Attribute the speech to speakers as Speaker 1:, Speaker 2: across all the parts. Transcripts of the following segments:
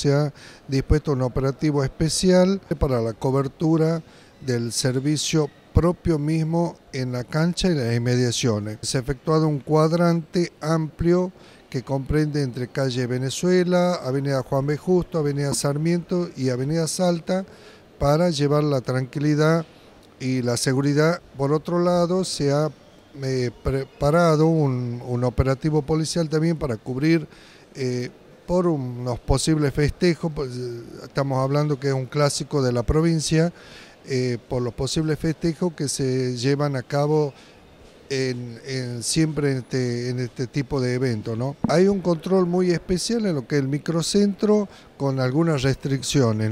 Speaker 1: se ha dispuesto un operativo especial para la cobertura del servicio propio mismo en la cancha y las inmediaciones. Se ha efectuado un cuadrante amplio que comprende entre calle Venezuela, avenida Juan B. Justo, avenida Sarmiento y avenida Salta para llevar la tranquilidad y la seguridad. Por otro lado, se ha eh, preparado un, operativo policial también para cubrir eh, por los posibles festejos, pues, eh, estamos hablando que es un clásico de la provincia, eh, por los posibles festejos que se llevan a cabo siempre este, en este, tipo de eventos. Hay un control muy especial en lo que es el microcentro con algunas restricciones.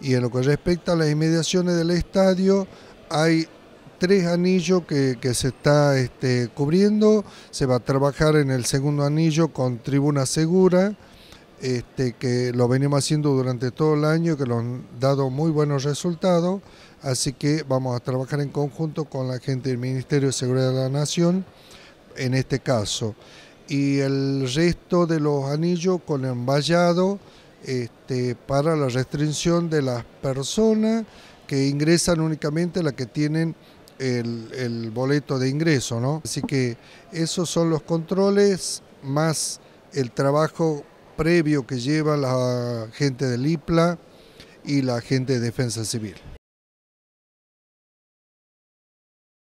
Speaker 1: Y en lo que respecta a las inmediaciones del estadio, hay tres anillos que, se está este, cubriendo. Se va a trabajar en el segundo anillo con tribuna segura este, que lo venimos haciendo durante todo el año, que nos han dado muy buenos resultados, así que vamos a trabajar en conjunto con la gente del Ministerio de Seguridad de la Nación, en este caso, y el resto de los anillos con el este, para la restricción de las personas que ingresan únicamente las que tienen el, boleto de ingreso, ¿no? Así que esos son los controles más el trabajo previo que lleva la gente del IPLA y la gente de Defensa Civil.